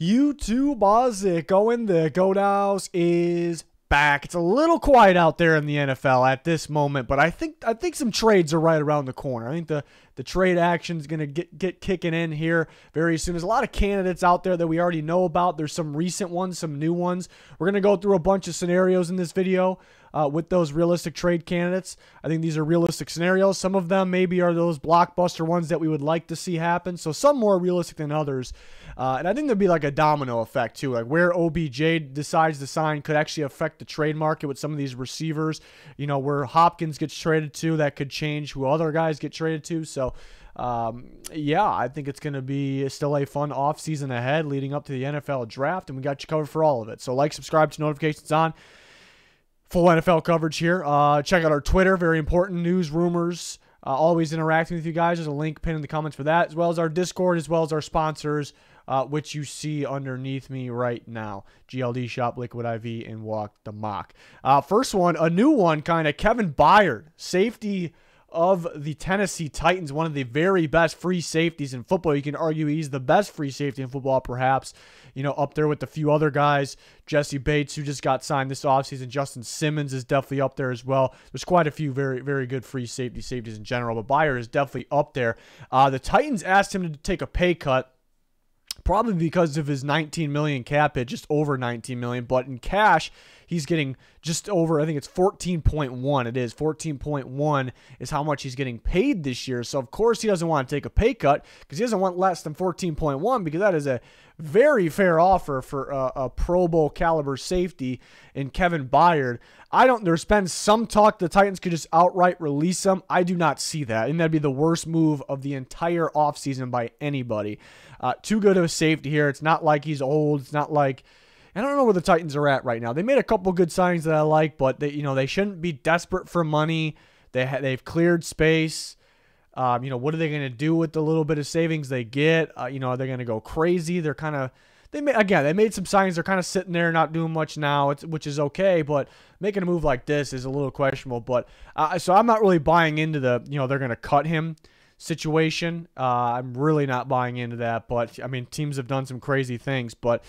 You too, Bozic. Going in there. Godows is back. It's a little quiet out there in the NFL at this moment, but I think I think some trades are right around the corner. I think the the trade action is going to get get kicking in here very soon. There's a lot of candidates out there that we already know about. There's some recent ones, some new ones. We're going to go through a bunch of scenarios in this video uh, with those realistic trade candidates. I think these are realistic scenarios. Some of them maybe are those blockbuster ones that we would like to see happen. So some more realistic than others. Uh, and I think there'd be like a domino effect too. Like where OBJ decides to sign could actually affect the trade market with some of these receivers. You know, where Hopkins gets traded to, that could change who other guys get traded to. So. Um, yeah, I think it's going to be still a fun offseason ahead leading up to the NFL draft, and we got you covered for all of it. So, like, subscribe to notifications on full NFL coverage here. Uh, check out our Twitter. Very important news, rumors. Uh, always interacting with you guys. There's a link pinned in the comments for that, as well as our Discord, as well as our sponsors, uh, which you see underneath me right now GLD Shop, Liquid IV, and Walk the Mock. Uh, first one, a new one, kind of Kevin Byard, safety of the Tennessee Titans, one of the very best free safeties in football. You can argue he's the best free safety in football, perhaps, you know, up there with a few other guys. Jesse Bates, who just got signed this offseason. Justin Simmons is definitely up there as well. There's quite a few very, very good free safety safeties in general, but Bayer is definitely up there. Uh, the Titans asked him to take a pay cut probably because of his 19 million cap hit, just over 19 million, but in cash, he's getting just over, I think it's 14.1. It is 14.1 is how much he's getting paid this year. So, of course, he doesn't want to take a pay cut because he doesn't want less than 14.1 because that is a very fair offer for a, a Pro Bowl caliber safety in Kevin Byard. I don't, there's been some talk the Titans could just outright release him. I do not see that. And that'd be the worst move of the entire offseason by anybody. Uh, too good of a safety here. It's not like he's old. It's not like I don't know where the Titans are at right now. They made a couple good signings that I like, but they, you know, they shouldn't be desperate for money. They ha- they've cleared space. Um, you know, what are they going to do with the little bit of savings they get? Uh, you know, are they going to go crazy? They're kind of they again they made some signs. They're kind of sitting there, not doing much now, which is okay. But making a move like this is a little questionable. But uh, so I'm not really buying into the you know they're going to cut him situation. Uh, I'm really not buying into that. But I mean, teams have done some crazy things. But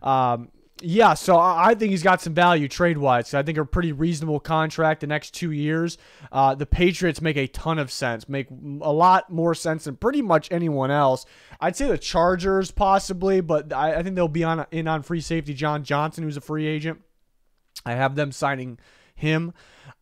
um, yeah, so I think he's got some value trade wise. I think a pretty reasonable contract the next two years. Uh, the Patriots make a ton of sense, make a lot more sense than pretty much anyone else. I'd say the Chargers possibly, but I, I think they'll be on in on free safety John Johnson, who's a free agent. I have them signing him.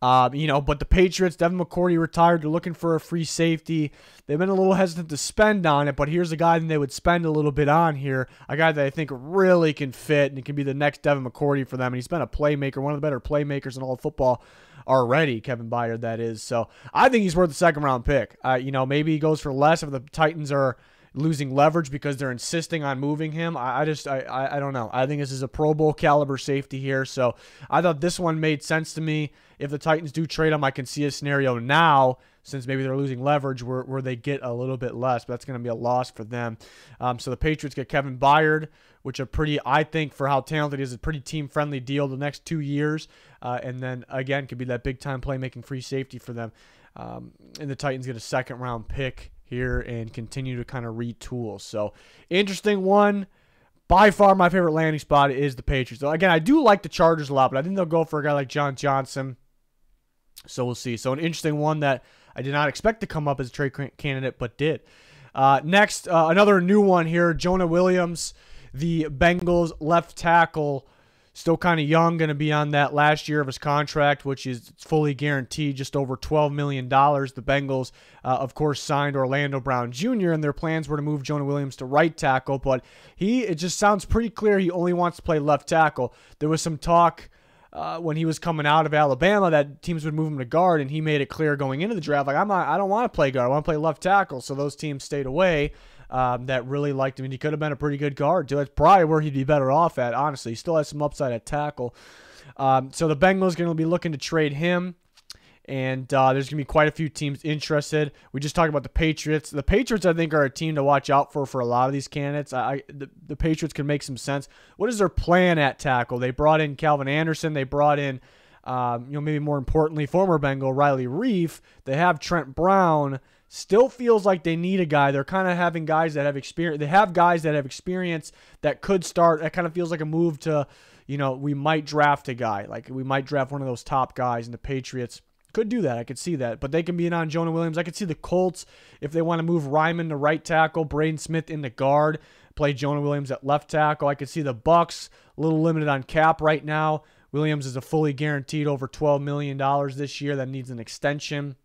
Um, you know, but the Patriots, Devin McCourty retired. They're looking for a free safety. They've been a little hesitant to spend on it, but here's a guy that they would spend a little bit on here. A guy that I think really can fit and can be the next Devin McCourty for them. And he's been a playmaker, one of the better playmakers in all of football already, Kevin Byard, that is. So I think he's worth the second round pick. Uh, you know, maybe he goes for less if the Titans are – losing leverage because they're insisting on moving him. I, I just, I, I, I, don't know. I think this is a Pro Bowl caliber safety here. So I thought this one made sense to me. If the Titans do trade him, I can see a scenario now since maybe they're losing leverage where, where they get a little bit less, but that's going to be a loss for them. Um, so the Patriots get Kevin Byard, which a pretty, I think, for how talented he is, a pretty team friendly deal the next two years. Uh, and then again, could be that big time playmaking free safety for them. Um, and the Titans get a second round pick here and continue to kind of retool. So, interesting one. By far, my favorite landing spot is the Patriots. Again, I do like the Chargers a lot, but I think they'll go for a guy like John Johnson. So we'll see. So an interesting one that I did not expect to come up as a trade candidate, but did. Uh, next, uh, another new one here: Jonah Williams, the Bengals left tackle. Still kind of young, going to be on that last year of his contract, which is fully guaranteed, just over $12 million. The Bengals, uh, of course, signed Orlando Brown Jr., and their plans were to move Jonah Williams to right tackle, but he, it just sounds pretty clear he only wants to play left tackle. There was some talk. Uh, when he was coming out of Alabama that teams would move him to guard, and he made it clear going into the draft, like I'm not, I don't want to play guard, I want to play left tackle. So those teams stayed away um, that really liked him, and he could have been a pretty good guard too. That's probably where he'd be better off at. Honestly, he still has some upside at tackle. Um, so the Bengals are going to be looking to trade him and uh, there's going to be quite a few teams interested. We just talked about the Patriots. The Patriots, I think, are a team to watch out for for a lot of these candidates. I, the, the Patriots can make some sense. What is their plan at tackle? They brought in Calvin Anderson. They brought in, um, you know, maybe more importantly, former Bengal Riley Reef. They have Trent Brown still feels like they need a guy. They're kind of having guys that have experience. They have guys that have experience that could start. That kind of feels like a move to, you know, we might draft a guy. Like we might draft one of those top guys in the Patriots. Could do that. I could see that. But they can be in on Jonah Williams. I could see the Colts if they want to move Ryman to right tackle, Braden Smith in the guard, play Jonah Williams at left tackle. I could see the Bucks a little limited on cap right now. Williams is a fully guaranteed over $12 million this year that needs an extension.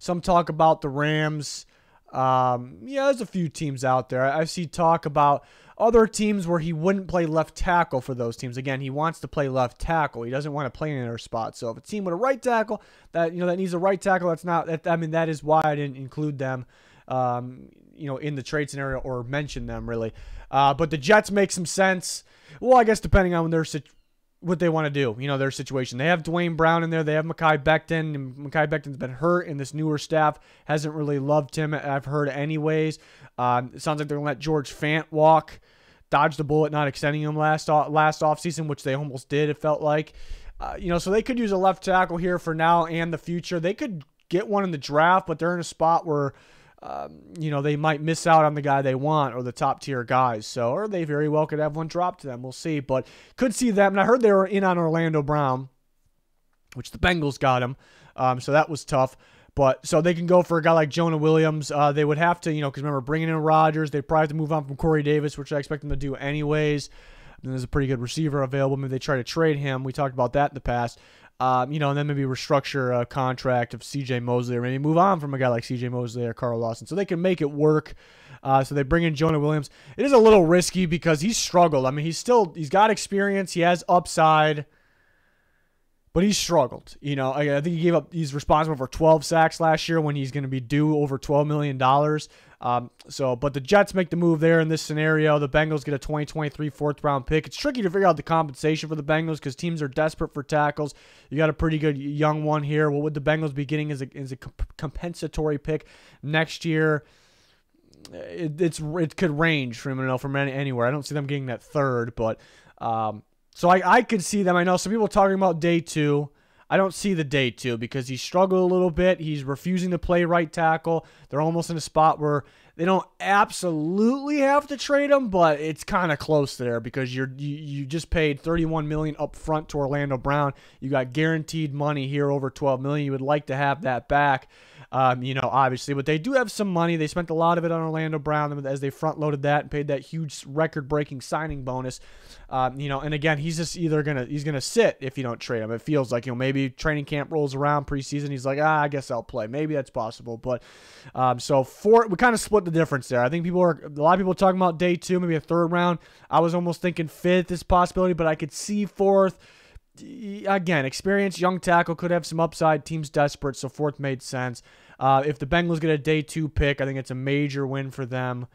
Some talk about the Rams. Um, yeah, there's a few teams out there. I, I see talk about other teams where he wouldn't play left tackle for those teams. Again, he wants to play left tackle. He doesn't want to play in another spot. So if a team with a right tackle that you know that needs a right tackle, that's not. That, I mean, that is why I didn't include them. Um, you know, in the trade scenario or mention them really. Uh, but the Jets make some sense. Well, I guess depending on their situation what they want to do, you know, their situation. They have Dwayne Brown in there. They have Makai Becton. And Makai Becton's been hurt, and this newer staff hasn't really loved him, I've heard, anyways. Um, it sounds like they're going to let George Fant walk. Dodge the bullet not extending him last, last offseason, which they almost did, it felt like. Uh, you know, so they could use a left tackle here for now and the future. They could get one in the draft, but they're in a spot where – um, you know, they might miss out on the guy they want or the top tier guys. So, or they very well could have one drop to them. We'll see. But could see them. And I heard they were in on Orlando Brown, which the Bengals got him. Um, so that was tough. But so they can go for a guy like Jonah Williams. Uh, they would have to, you know, because remember bringing in Rodgers, they probably have to move on from Corey Davis, which I expect them to do anyways. And there's a pretty good receiver available. Maybe they try to trade him. We talked about that in the past. Um, you know, and then maybe restructure a contract of C.J. Mosley, or maybe move on from a guy like C.J. Mosley or Carl Lawson, so they can make it work. Uh, so they bring in Jonah Williams. It is a little risky because he's struggled. I mean, he's still he's got experience. He has upside but he struggled. You know, I, I, think he gave up. He's responsible for 12 sacks last year when he's going to be due over 12 million dollars. Um, so, but the Jets make the move there in this scenario. The Bengals get a 2023 fourth round pick. It's tricky to figure out the compensation for the Bengals because teams are desperate for tackles. You got a pretty good young one here. What would the Bengals be getting as a, as a compensatory pick next year? It, it's it could range from you know from any, anywhere. I don't see them getting that third, but. Um, so I, I could see them. I know some people talking about day two. I don't see the day two because he struggled a little bit. He's refusing to play right tackle. They're almost in a spot where they don't absolutely have to trade him, but it's kind of close there because you're you, you just paid 31 million up front to Orlando Brown. You got guaranteed money here over 12 million. You would like to have that back. Um, you know, obviously, but they do have some money. They spent a lot of it on Orlando Brown as they front loaded that and paid that huge record breaking signing bonus. Um, you know, and again, he's just either gonna he's gonna sit if you don't trade him. It feels like you know maybe training camp rolls around preseason. He's like, ah, I guess I'll play. Maybe that's possible. But um, so four, we kind of split the difference there. I think people are a lot of people talking about day two, maybe a third round. I was almost thinking fifth is possibility, but I could see fourth again, experienced young tackle could have some upside. Team's desperate, so fourth made sense. Uh, if the Bengals get a day two pick, I think it's a major win for them.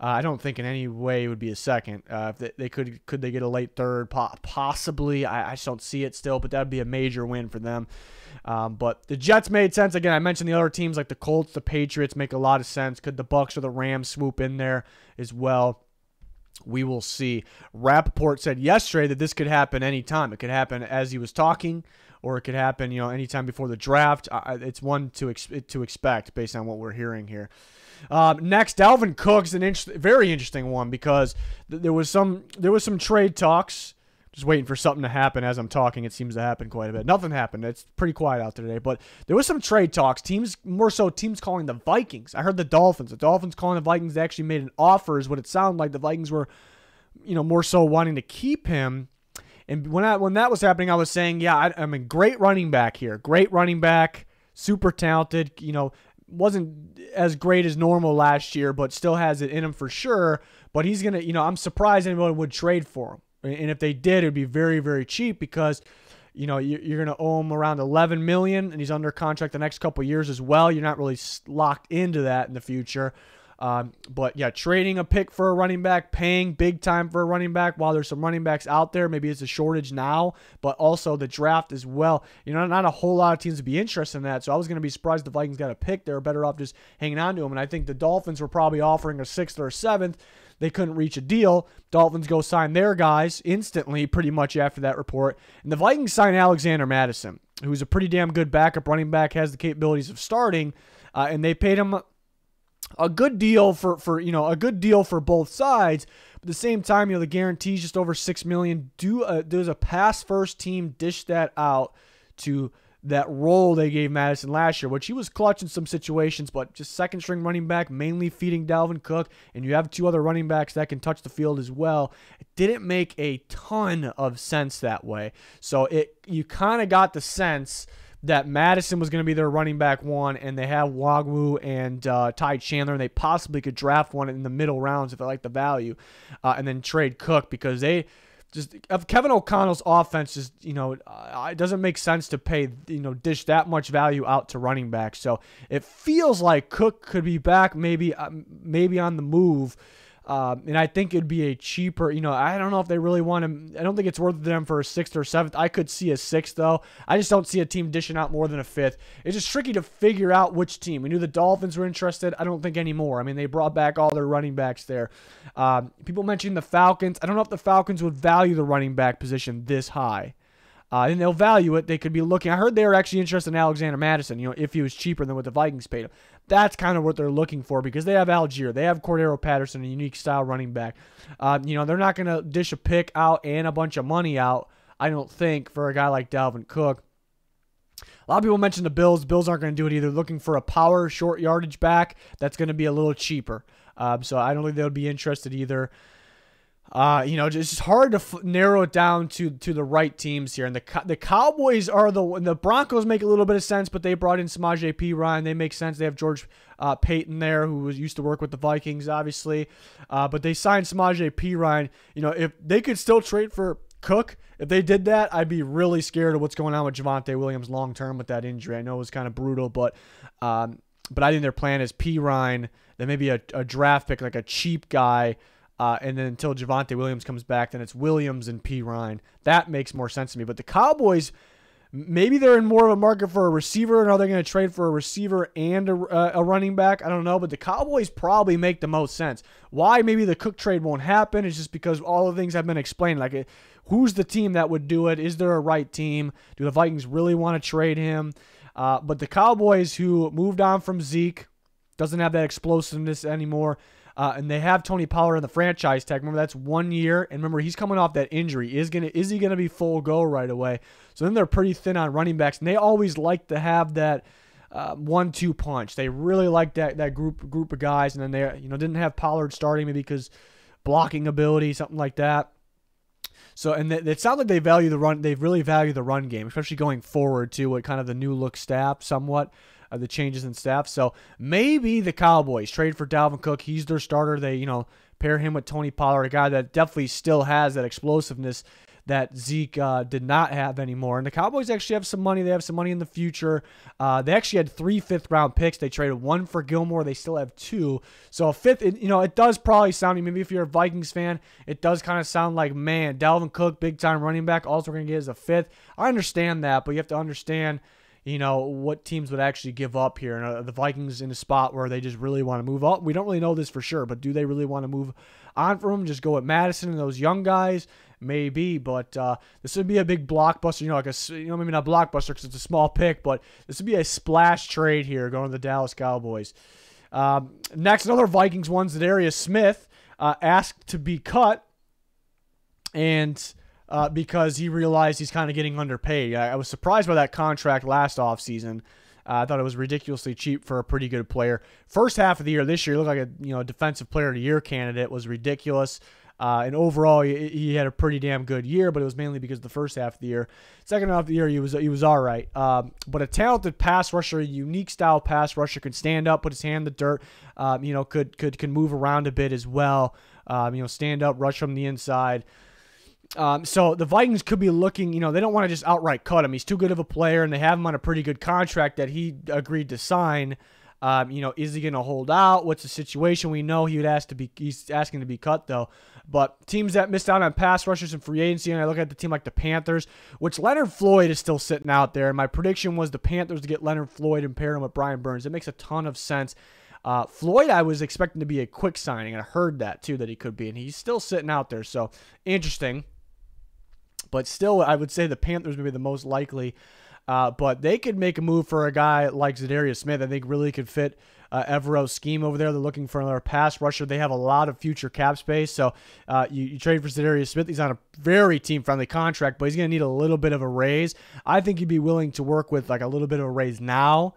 Uh, I don't think in any way it would be a second. Uh, if they, they, could, could they get a late third? possibly. I, I, just don't see it still, but that would be a major win for them. Um, but the Jets made sense. Again, I mentioned the other teams like the Colts, the Patriots make a lot of sense. Could the Bucks or the Rams swoop in there as well? we will see. Rappaport said yesterday that this could happen anytime. It could happen as he was talking, or it could happen, you know, anytime before the draft. it's one to ex to expect based on what we're hearing here. Um, next, Dalvin Cook's an inter- very interesting one because th there was some there was some trade talks just waiting for something to happen as I'm talking. It seems to happen quite a bit. Nothing happened. It's pretty quiet out there today, but there was some trade talks. Teams, more so, teams calling the Vikings. I heard the Dolphins. The Dolphins calling the Vikings. They actually made an offer, is what it sounded like. The Vikings were, you know, more so wanting to keep him. And when I when that was happening, I was saying, yeah, I, I a great running back here. Great running back, super talented. You know, wasn't as great as normal last year, but still has it in him for sure. But he's gonna, you know, I'm surprised anyone would trade for him. And if they did, it would be very, very cheap because you know you're going to owe him around 11 million and he's under contract the next couple years as well you're not really locked into that in the future um, but yeah trading a pick for a running back paying big time for a running back while there's some running backs out there maybe it's a shortage now but also the draft as well you know not a whole lot of teams would be interested in that so i was going to be surprised the vikings got a pick they're better off just hanging on to him and i think the dolphins were probably offering a sixth or a seventh they couldn't reach a deal. Dolphins go sign their guys instantly, pretty much after that report. And the Vikings sign Alexander Madison, who's a pretty damn good backup running back, has the capabilities of starting, uh, and they paid him a good deal for for you know a good deal for both sides. But at the same time, you know the guarantees just over six million. Do a, does a pass first team dish that out to that role they gave Madison last year, which he was clutch in some situations, but just second string running back, mainly feeding Dalvin Cook, and you have two other running backs that can touch the field as well. It didn't make a ton of sense that way. So it you kind of got the sense that Madison was going to be their running back one, and they have Wagwu and uh, Ty Chandler, and they possibly could draft one in the middle rounds if they like the value, uh, and then trade Cook because they just Kevin O'Connell's offense just you know it doesn't make sense to pay you know dish that much value out to running back. So it feels like Cook could be back maybe uh, maybe on the move um, and I think it'd be a cheaper, you know, I don't know if they really want him. I don't think it's worth them for a sixth or seventh. I could see a sixth, though. I just don't see a team dishing out more than a fifth. It's just tricky to figure out which team. We knew the Dolphins were interested. I don't think anymore. I mean, they brought back all their running backs there. Um, people mentioned the Falcons. I don't know if the Falcons would value the running back position this high. Uh, and they'll value it. They could be looking. I heard they were actually interested in Alexander Madison, you know, if he was cheaper than what the Vikings paid him. That's kind of what they're looking for because they have Algier, they have Cordero Patterson, a unique style running back. Um, you know, they're not going to dish a pick out and a bunch of money out. I don't think for a guy like Dalvin Cook. A lot of people mentioned the Bills. Bills aren't going to do it either. Looking for a power short yardage back that's going to be a little cheaper. Um, so I don't think they'll be interested either. Uh, you know, it's hard to narrow it down to to the right teams here. And the the Cowboys are the the Broncos make a little bit of sense, but they brought in Samaj P. Ryan. They make sense. They have George uh, Payton there, who was used to work with the Vikings, obviously. Uh, but they signed Samaj P. Ryan. You know, if they could still trade for Cook, if they did that, I'd be really scared of what's going on with Javante Williams long term with that injury. I know it was kind of brutal, but um, but I think their plan is P. Ryan, then maybe a, a draft pick like a cheap guy uh, and then until Javante Williams comes back, then it's Williams and P. Ryan. That makes more sense to me. But the Cowboys, maybe they're in more of a market for a receiver, and are they going to trade for a receiver and a, uh, a, running back? I don't know, but the Cowboys probably make the most sense. Why maybe the Cook trade won't happen is just because all the things have been explained. Like, eh, who's the team that would do it? Is there a right team? Do the Vikings really want to trade him? Uh, but the Cowboys, who moved on from Zeke, doesn't have that explosiveness anymore. Uh, and they have Tony Pollard on the franchise tag. Remember, that's one year. And remember, he's coming off that injury. Is gonna is he gonna be full go right away? So then they're pretty thin on running backs, and they always like to have that. Uh, one-two punch. They really like that that group group of guys, and then they you know didn't have Pollard starting maybe because blocking ability, something like that. So and th- it sounds like they value the run. They really value the run game, especially going forward to what kind of the new look staff somewhat. Uh, the changes in staff. So maybe the Cowboys trade for Dalvin Cook. He's their starter. They, you know, pair him with Tony Pollard, a guy that definitely still has that explosiveness that Zeke uh, did not have anymore. And the Cowboys actually have some money. They have some money in the future. Uh, they actually had three fifth round picks. They traded one for Gilmore. They still have two. So a fifth, you know, it does probably sound, maybe if you're a Vikings fan, it does kind of sound like, man, Dalvin Cook, big time running back, also going to get is a fifth. I understand that, but you have to understand – you know, what teams would actually give up here. And uh, the Vikings in a spot where they just really want to move up. We don't really know this for sure, but do they really want to move on from him? Just go at Madison and those young guys? Maybe, but uh, this would be a big blockbuster. You know, like a you know maybe not blockbuster because it's a small pick, but this would be a splash trade here going to the Dallas Cowboys. Um, next, another Vikings one's Darius Smith uh, asked to be cut, and uh, because he realized he's kind of getting underpaid. I, I, was surprised by that contract last offseason. Uh, I thought it was ridiculously cheap for a pretty good player. First half of the year this year looked like a you know defensive player of the year candidate was ridiculous. Uh, and overall, he, he, had a pretty damn good year, but it was mainly because the first half of the year. Second half of the year, he was he was all right. Um, but a talented pass rusher, unique style pass rusher, could stand up, put his hand in the dirt. Um, you know, could could can move around a bit as well. Um, you know, stand up, rush from the inside. Um, so the Vikings could be looking, you know, they don't want to just outright cut him. He's too good of a player, and they have him on a pretty good contract that he agreed to sign. Um, you know, is he going to hold out? What's the situation? We know he would ask to be. He's asking to be cut though. But teams that missed out on pass rushers and free agency, and I look at the team like the Panthers, which Leonard Floyd is still sitting out there. my prediction was the Panthers to get Leonard Floyd and pair him with Brian Burns. It makes a ton of sense. Uh, Floyd, I was expecting to be a quick signing, and I heard that too that he could be, and he's still sitting out there. So interesting. But still, I would say the Panthers would be the most likely. Uh, but they could make a move for a guy like Zadarius Smith. I think really could fit uh, Evero's scheme over there. They're looking for another pass rusher. They have a lot of future cap space. So uh, you, you, trade for Zadarius Smith. He's on a very team friendly contract, but he's going to need a little bit of a raise. I think he'd be willing to work with like a little bit of a raise now.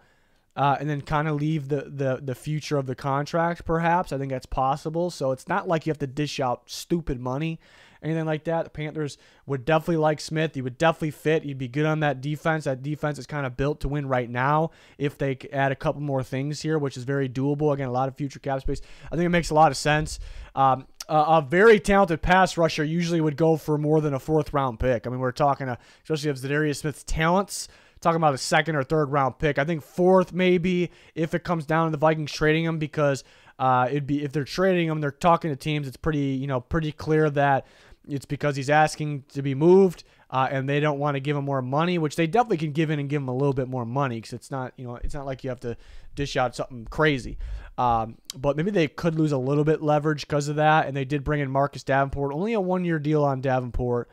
Uh, and then kind of leave the, the the future of the contract, perhaps. I think that's possible. So it's not like you have to dish out stupid money anything like that. The Panthers would definitely like Smith. He would definitely fit. He'd be good on that defense. That defense is kind of built to win right now. If they add a couple more things here, which is very doable. Again, a lot of future cap space. I think it makes a lot of sense. Um, uh, a very talented pass rusher usually would go for more than a fourth round pick. I mean, we're talking, a, uh, especially of Zadarius Smith's talents, talking about a second or third round pick. I think fourth maybe if it comes down to the Vikings trading him because uh, it'd be if they're trading him, they're talking to teams. It's pretty you know pretty clear that it's because he's asking to be moved, uh, and they don't want to give him more money, which they definitely can give in and give him a little bit more money because it's not you know it's not like you have to dish out something crazy. Um, but maybe they could lose a little bit leverage because of that, and they did bring in Marcus Davenport, only a one year deal on Davenport.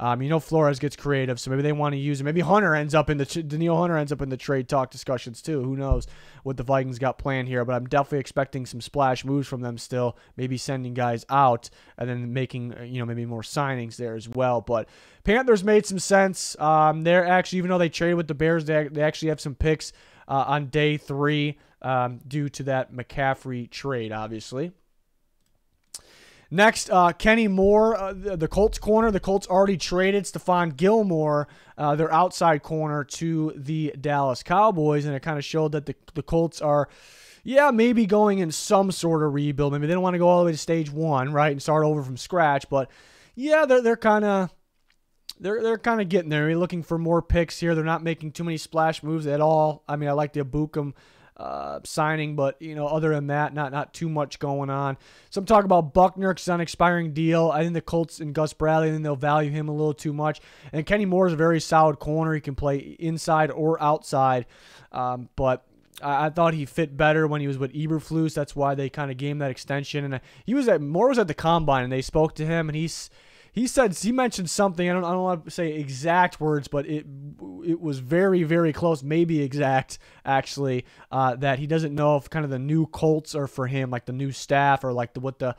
Um, you know Flores gets creative, so maybe they want to use him. Maybe Hunter ends up in the Daniel Hunter ends up in the trade talk discussions too. Who knows what the Vikings got planned here? But I'm definitely expecting some splash moves from them still. Maybe sending guys out and then making uh, you know maybe more signings there as well. But Panthers made some sense. Um, they're actually even though they traded with the Bears, they they actually have some picks uh, on day three um, due to that McCaffrey trade, obviously. Next, uh, Kenny Moore, uh, the, the, Colts corner. The Colts already traded Stephon Gilmore, uh, their outside corner, to the Dallas Cowboys, and it kind of showed that the, the Colts are, yeah, maybe going in some sort of rebuild. Maybe they don't want to go all the way to stage one, right, and start over from scratch. But yeah, they're they're kind of they're they're kind of getting there. they are looking for more picks here. They're not making too many splash moves at all. I mean, I like the Abukum uh, signing, but you know, other than that, not not too much going on. Some talk about Buckner's because on expiring deal. I think the Colts and Gus Bradley, I think they'll value him a little too much. And Kenny Moore is a very solid corner. He can play inside or outside, um, but I, thought he fit better when he was with Eberflus. That's why they kind of gave him that extension. And uh, he was at Moore was at the combine, and they spoke to him, and he's he said he mentioned something. I don't I don't want to say exact words, but it it was very very close, maybe exact actually. Uh, that he doesn't know if kind of the new Colts are for him, like the new staff or like the what the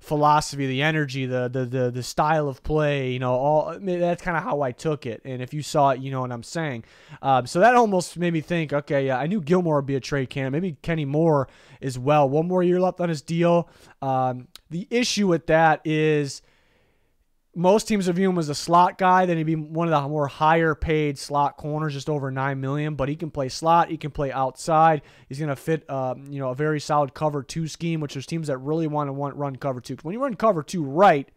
philosophy, the energy, the the the, the style of play. You know, all I mean, that's kind of how I took it. And if you saw it, you know what I'm saying. Um, so that almost made me think. Okay, yeah, I knew Gilmore would be a trade candidate. Maybe Kenny Moore as well. One more year left on his deal. Um, the issue with that is most teams would view him as a slot guy. Then he'd be one of the more higher paid slot corners, just over nine million. But he can play slot. He can play outside. He's going to fit, uh, you know, a very solid cover two scheme, which there's teams that really want to want run cover two. When you run cover two right,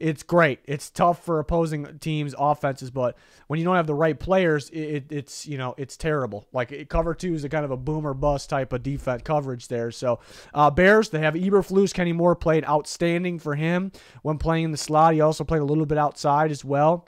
it's great. It's tough for opposing teams' offenses, but when you don't have the right players, it, it's you know it's terrible. Like it, cover two is a kind of a boomer bust type of defense coverage there. So uh, Bears they have Eberflus. Kenny Moore played outstanding for him when playing the slot. He also played a little bit outside as well.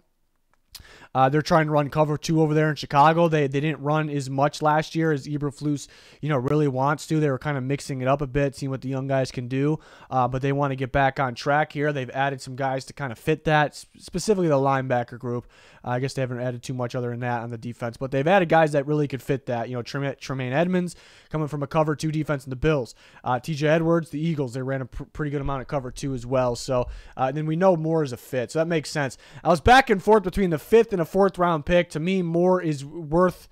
Uh, they're trying to run cover two over there in Chicago. They they didn't run as much last year as Eberflus, you know, really wants to. They were kind of mixing it up a bit, seeing what the young guys can do. Uh, but they want to get back on track here. They've added some guys to kind of fit that, specifically the linebacker group. I guess they haven't added too much other than that on the defense, but they've added guys that really could fit that. You know, Tremaine Edmonds coming from a cover two defense in the Bills, uh, TJ Edwards, the Eagles, they ran a pr pretty good amount of cover two as well. So uh, then we know Moore is a fit, so that makes sense. I was back and forth between the fifth and a fourth round pick. To me, Moore is worth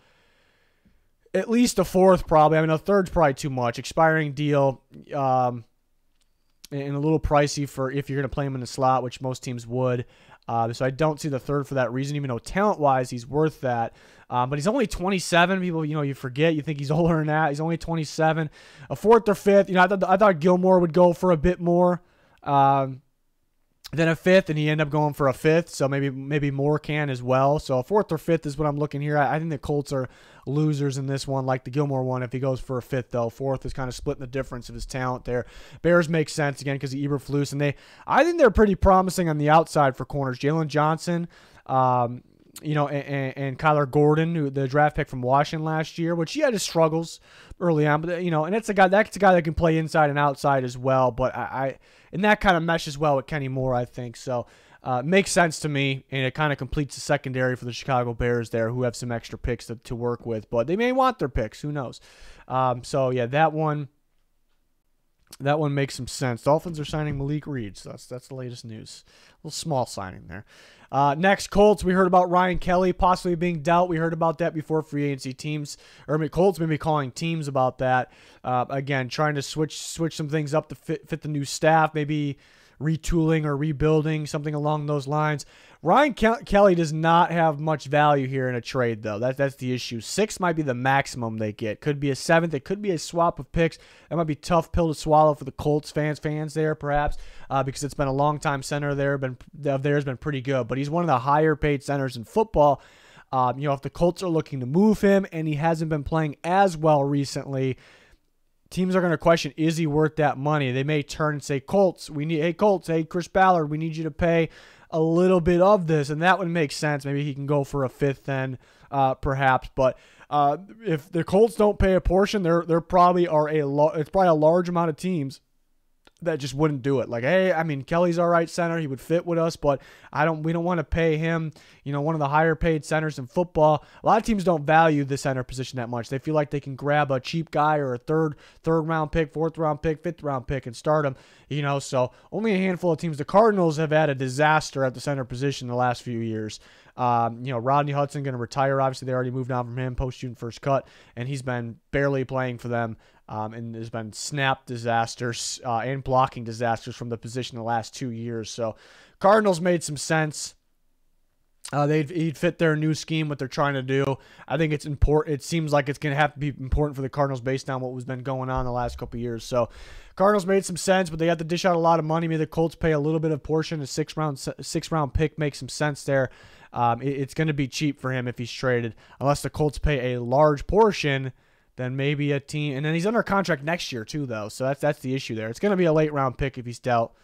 at least a fourth, probably. I mean, a third's probably too much. Expiring deal. Um, and a little pricey for if you're going to play him in the slot, which most teams would. Uh, so I don't see the third for that reason, even though talent wise he's worth that. Um, but he's only 27. People, you know, you forget. You think he's older than that. He's only 27. A fourth or fifth. You know, I thought I thought Gilmore would go for a bit more. Um, then a fifth, and he ended up going for a fifth. So maybe maybe more can as well. So a fourth or fifth is what I'm looking here. I, I, think the Colts are losers in this one, like the Gilmore one. If he goes for a fifth, though, fourth is kind of splitting the difference of his talent there. Bears make sense again because the Eberflus, and they I think they're pretty promising on the outside for corners. Jalen Johnson. Um, you know, and, and Kyler Gordon, who, the draft pick from Washington last year, which he had his struggles early on, but you know, and it's a guy that's a guy that can play inside and outside as well. But I, I and that kind of meshes well with Kenny Moore, I think. So uh, makes sense to me, and it kind of completes the secondary for the Chicago Bears there, who have some extra picks to, to work with, but they may want their picks. Who knows? Um, so yeah, that one that one makes some sense. Dolphins are signing Malik Reed, so that's that's the latest news. A little small signing there. Uh, next, Colts. We heard about Ryan Kelly possibly being dealt. We heard about that before free agency teams or I mean, Colts maybe calling teams about that. Uh, again, trying to switch switch some things up to fit, fit the new staff. Maybe retooling or rebuilding, something along those lines. Ryan Kelly does not have much value here in a trade, though. That, that's the issue. Six might be the maximum they get. Could be a seventh. It could be a swap of picks. That might be tough pill to swallow for the Colts fans, fans there, perhaps, uh, because it's been a long time center there. Been of theirs been pretty good, but he's one of the higher paid centers in football. Um, you know, if the Colts are looking to move him and he hasn't been playing as well recently, teams are going to question is he worth that money? They may turn and say Colts, we need hey Colts, hey Chris Ballard, we need you to pay a little bit of this, and that would make sense. Maybe he can go for a fifth then, uh, perhaps, but. Uh, if the Colts don't pay a portion, there there probably are a lo- it's probably a large amount of teams that just wouldn't do it. Like, hey, I mean, Kelly's all right center; he would fit with us, but I don't. We don't want to pay him. You know, one of the higher paid centers in football. A lot of teams don't value the center position that much. They feel like they can grab a cheap guy or a third third round pick, fourth round pick, fifth round pick, and start him. You know, so only a handful of teams. The Cardinals have had a disaster at the center position the last few years. Um, you know, Rodney Hudson going to retire. Obviously, they already moved on from him post June first cut, and he's been barely playing for them um, and there's been snap disasters uh, and blocking disasters from the position the last two years. So Cardinals made some sense. Uh, they'd he'd fit their new scheme, what they're trying to do. I think it's important. It seems like it's going to have to be important for the Cardinals based on what was been going on the last couple years. So, Cardinals made some sense, but they had to dish out a lot of money. Maybe the Colts pay a little bit of portion. A six round six round pick makes some sense there. Um, it, it's going to be cheap for him if he's traded, unless the Colts pay a large portion then maybe a team. And then he's under contract next year too, though. So that's that's the issue there. It's going to be a late round pick if he's dealt.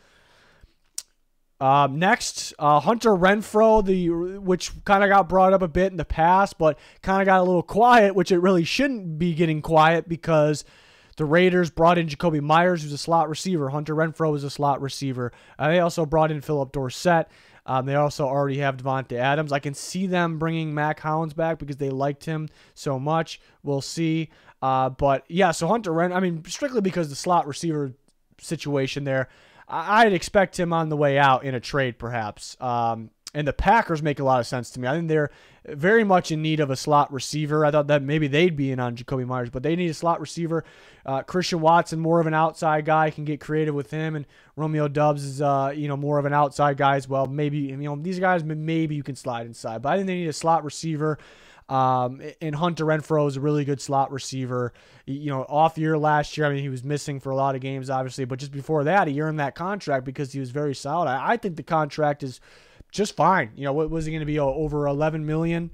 Um, next, uh, Hunter Renfro, the which kind of got brought up a bit in the past, but kind of got a little quiet, which it really shouldn't be getting quiet because the Raiders brought in Jacoby Myers, who's a slot receiver. Hunter Renfro is a slot receiver. Uh, they also brought in Philip Dorsett. Um, they also already have Devonte Adams. I can see them bringing Mac Hollins back because they liked him so much. We'll see. Uh, but yeah, so Hunter Ren. I mean, strictly because the slot receiver situation there, I'd expect him on the way out in a trade, perhaps. Um, and the Packers make a lot of sense to me. I think they're very much in need of a slot receiver. I thought that maybe they'd be in on Jacoby Myers, but they need a slot receiver. Uh, Christian Watson, more of an outside guy, can get creative with him, and Romeo Dubs is, uh, you know, more of an outside guy as well. Maybe you know these guys, maybe you can slide inside, but I think they need a slot receiver. Um, and Hunter Renfro is a really good slot receiver. You know, off year last year, I mean, he was missing for a lot of games, obviously, but just before that, he earned that contract because he was very solid. I, I think the contract is just fine. You know, what was he going to be oh, over 11 million?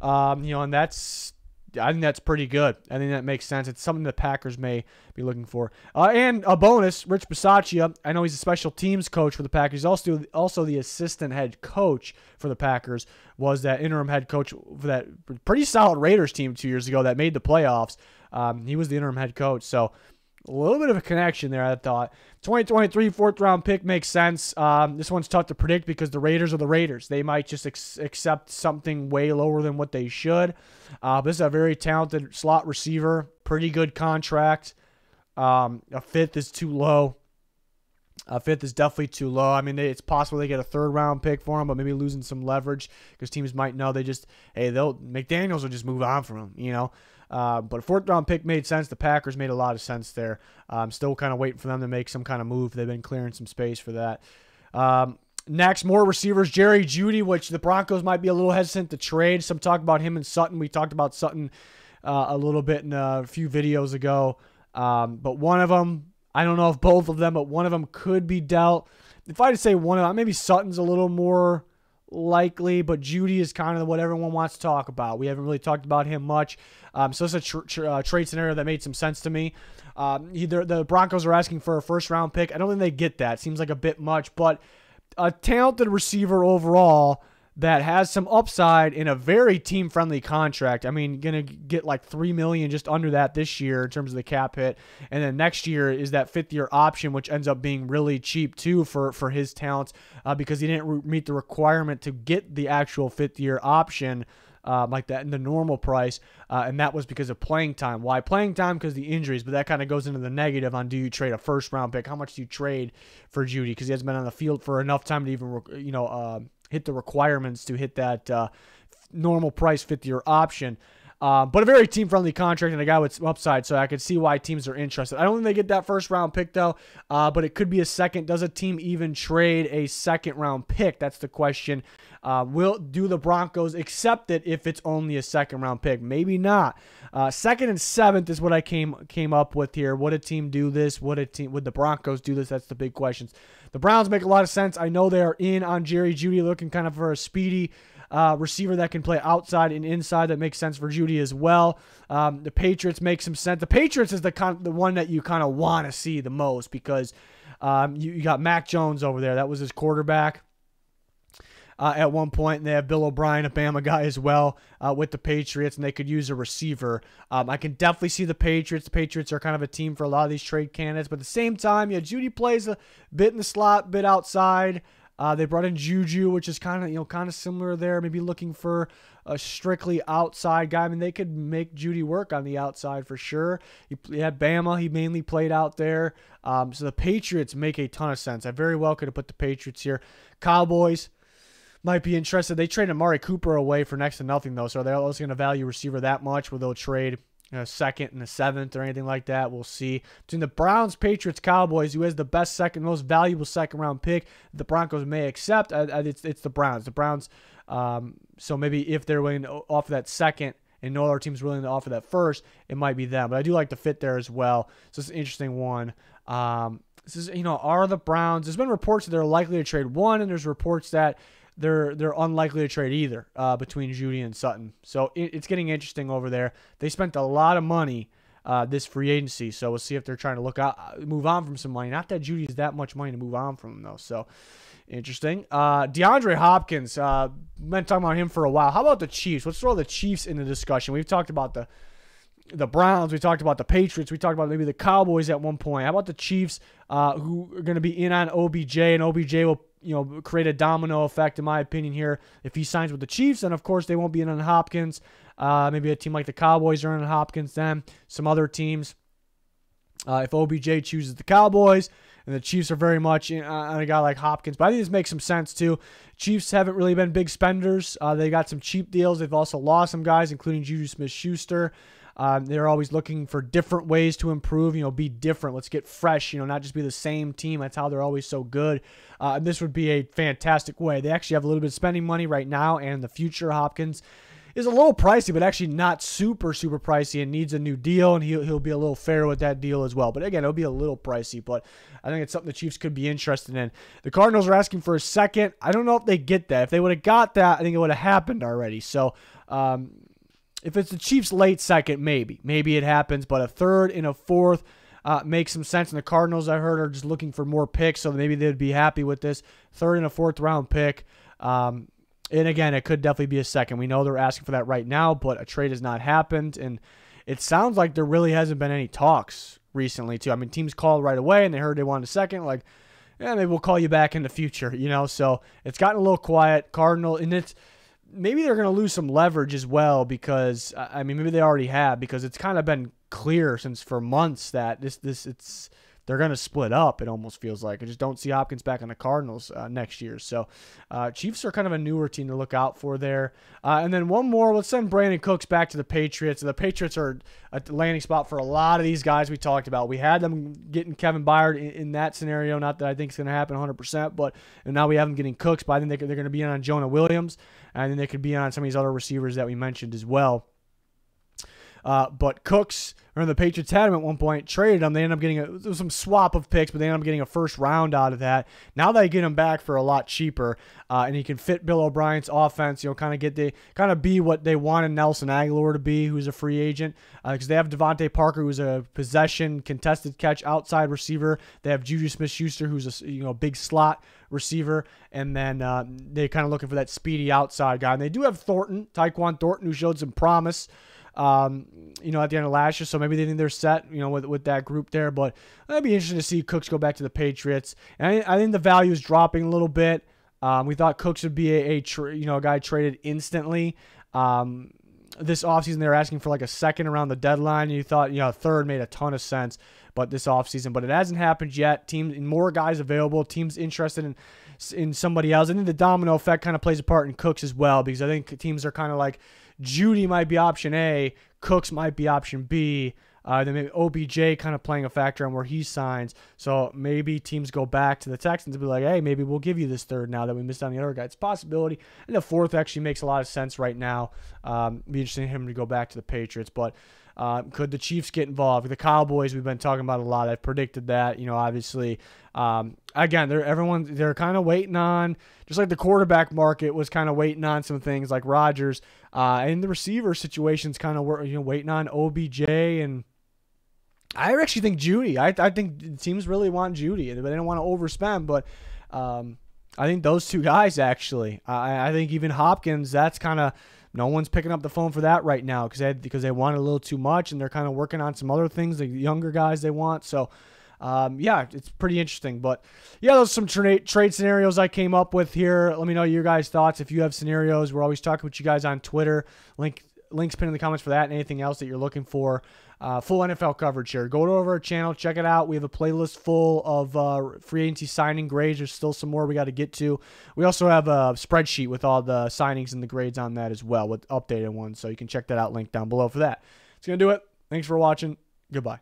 Um, you know, and that's I think that's pretty good. I think that makes sense. It's something the Packers may be looking for. Uh, and a bonus, Rich Bisaccia. I know he's a special teams coach for the Packers. He's also also the assistant head coach for the Packers. Was that interim head coach for that pretty solid Raiders team two years ago that made the playoffs? Um, he was the interim head coach. So a little bit of a connection there, I thought. 2023 fourth round pick makes sense. Um, this one's tough to predict because the Raiders are the Raiders. They might just ex- accept something way lower than what they should. Uh, this is a very talented slot receiver, pretty good contract. Um, a fifth is too low. A fifth is definitely too low. I mean, they, it's possible they get a third round pick for him, but maybe losing some leverage because teams might know they just, hey, they'll McDaniels will just move on from him, you know. Uh, but a fourth round pick made sense. The Packers made a lot of sense there. I'm still kind of waiting for them to make some kind of move. They've been clearing some space for that. Um, Next, more receivers. Jerry Judy, which the Broncos might be a little hesitant to trade. Some talk about him and Sutton. We talked about Sutton uh, a little bit in a few videos ago. Um, but one of them, I don't know if both of them, but one of them could be dealt. If I had to say one of them, maybe Sutton's a little more likely, but Judy is kind of what everyone wants to talk about. We haven't really talked about him much. Um, so it's a tr- tr- uh, trade scenario that made some sense to me. Um, either the Broncos are asking for a first round pick. I don't think they get that. Seems like a bit much, but a talented receiver overall that has some upside in a very team friendly contract. I mean, going to get like 3 million just under that this year in terms of the cap hit. And then next year is that fifth year option which ends up being really cheap too for for his talents uh, because he didn't meet the requirement to get the actual fifth year option. Uh, like that in the normal price, uh, and that was because of playing time. Why playing time? Because the injuries, but that kind of goes into the negative on do you trade a first round pick? How much do you trade for Judy? Because he hasn't been on the field for enough time to even you know uh, hit the requirements to hit that uh, normal price fifth year option. Uh, but a very team friendly contract and a guy with upside, so I could see why teams are interested. I don't think they get that first round pick though, uh, but it could be a second. Does a team even trade a second round pick? That's the question. Uh, will do the Broncos accept it if it's only a second round pick? Maybe not. Uh, second and seventh is what I came came up with here. Would a team do this? Would a team? Would the Broncos do this? That's the big questions. The Browns make a lot of sense. I know they are in on Jerry Judy, looking kind of for a speedy uh, receiver that can play outside and inside. That makes sense for Judy as well. Um, the Patriots make some sense. The Patriots is the con- the one that you kind of want to see the most because um, you, you got Mac Jones over there. That was his quarterback uh, at one point. And they have Bill O'Brien, a Bama guy as well, uh, with the Patriots, and they could use a receiver. Um, I can definitely see the Patriots. The Patriots are kind of a team for a lot of these trade candidates. But at the same time, yeah, Judy plays a bit in the slot, bit outside. Uh, they brought in Juju, which is kind of you know kind of similar there. Maybe looking for a strictly outside guy. I mean, they could make Judy work on the outside for sure. He had Bama. He mainly played out there. Um, so the Patriots make a ton of sense. I very well could have put the Patriots here. Cowboys might be interested. They traded Amari Cooper away for next to nothing, though. So are they also going to value receiver that much where they'll trade a second and a seventh or anything like that? We'll see. Between the Browns, Patriots, Cowboys, who has the best second, most valuable second round pick, the Broncos may accept. Uh, uh, it's, it's the Browns. The Browns. Um, so maybe if they're willing to offer that second and no other team's willing to offer that first, it might be them. But I do like the fit there as well. So it's an interesting one. Um, this is, you know, are the Browns? There's been reports that they're likely to trade one, and there's reports that they're they're unlikely to trade either uh, between Judy and Sutton. So it, it's getting interesting over there. They spent a lot of money uh, this free agency, so we'll see if they're trying to look out, uh, move on from some money. Not that Judy's that much money to move on from though. So interesting. Uh, DeAndre Hopkins. Uh, been talking about him for a while. How about the Chiefs? Let's throw the Chiefs in the discussion. We've talked about the the Browns. We talked about the Patriots. We talked about maybe the Cowboys at one point. How about the Chiefs, uh, who are going to be in on OBJ, and OBJ will you know, create a domino effect, in my opinion, here. If he signs with the Chiefs, then of course they won't be in on Hopkins. Uh, maybe a team like the Cowboys are in on Hopkins then. Some other teams. Uh, if OBJ chooses the Cowboys, and the Chiefs are very much in, uh, on a guy like Hopkins, but I think this makes some sense too. Chiefs haven't really been big spenders. Uh, they got some cheap deals. They've also lost some guys, including Juju Smith-Schuster. Um, they're always looking for different ways to improve. You know, be different. Let's get fresh. You know, not just be the same team. That's how they're always so good. Uh, and this would be a fantastic way. They actually have a little bit of spending money right now, and the future Hopkins is a little pricey, but actually not super super pricey, and needs a new deal. And he'll he'll be a little fair with that deal as well. But again, it'll be a little pricey. But I think it's something the Chiefs could be interested in. The Cardinals are asking for a second. I don't know if they get that. If they would have got that, I think it would have happened already. So. Um, if it's the Chiefs late second, maybe. Maybe it happens, but a third and a fourth uh, makes some sense. And the Cardinals, I heard, are just looking for more picks, so maybe they'd be happy with this third and a fourth round pick. Um, and again, it could definitely be a second. We know they're asking for that right now, but a trade has not happened. And it sounds like there really hasn't been any talks recently, too. I mean, teams called right away and they heard they wanted a second. Like, yeah, maybe we'll call you back in the future, you know? So it's gotten a little quiet. Cardinal, and it's maybe they're going to lose some leverage as well because I mean maybe they already have because it's kind of been clear since for months that this this it's they're going to split up. It almost feels like I just don't see Hopkins back on the Cardinals uh, next year. So uh, Chiefs are kind of a newer team to look out for there. Uh, and then one more. Let's send Brandon Cooks back to the Patriots. The Patriots are a landing spot for a lot of these guys we talked about. We had them getting Kevin Byard in, in that scenario. Not that I think it's going to happen 100%, but and now we have them getting Cooks. But I think they, they're going to be in on Jonah Williams and then they could be on some of these other receivers that we mentioned as well. Uh, but Cooks Remember the Patriots had him at one point, traded him. They ended up getting a, some swap of picks, but they ended up getting a first round out of that. Now they get him back for a lot cheaper, uh, and he can fit Bill O'Brien's offense. You know, kind of get the kind of be what they wanted Nelson Aguilar to be, who's a free agent, because uh, they have Devonte Parker, who's a possession contested catch outside receiver. They have Juju Smith-Schuster, who's a you know big slot receiver, and then uh, they're kind of looking for that speedy outside guy. And they do have Thornton, Taekwon Thornton, who showed some promise um, you know, at the end of last year. So maybe they think they're set, you know, with, with that group there. But that'd be interesting to see Cooks go back to the Patriots. And I, I think the value is dropping a little bit. Um, we thought Cooks would be a, a tra- you know a guy traded instantly. Um, this offseason they were asking for like a second around the deadline. You thought you know a third made a ton of sense, but this offseason, but it hasn't happened yet. Teams more guys available, teams interested in in somebody else. I think the domino effect kind of plays a part in Cooks as well because I think teams are kind of like Judy might be option A, Cooks might be option B. Uh, then maybe OBJ kind of playing a factor on where he signs. So maybe teams go back to the Texans and be like, hey, maybe we'll give you this third now that we missed on the other guy. It's possibility. And the fourth actually makes a lot of sense right now. Um, be interesting him to go back to the Patriots. But uh, could the Chiefs get involved? The Cowboys, we've been talking about a lot. I've predicted that. You know, obviously, um, again, they're everyone they're kind of waiting on, just like the quarterback market was kind of waiting on some things like Rodgers, uh, and the receiver situations kind of you know waiting on OBJ and. I actually think Judy. I, I think teams really want Judy, but they don't want to overspend. But um, I think those two guys actually. I, I think even Hopkins. That's kind of no one's picking up the phone for that right now because they because they want a little too much, and they're kind of working on some other things. The younger guys they want, so. Um, yeah, it's pretty interesting. But yeah, those are some tra- trade scenarios I came up with here. Let me know your guys' thoughts. If you have scenarios, we're always talking with you guys on Twitter. Link links pinned in the comments for that and anything else that you're looking for uh, full NFL coverage here. Go over our channel, check it out. We have a playlist full of uh, free agency signing grades. There's still some more we got to get to. We also have a spreadsheet with all the signings and the grades on that as well, with updated ones. So you can check that out. Link down below for that. It's gonna do it. Thanks for watching. Goodbye.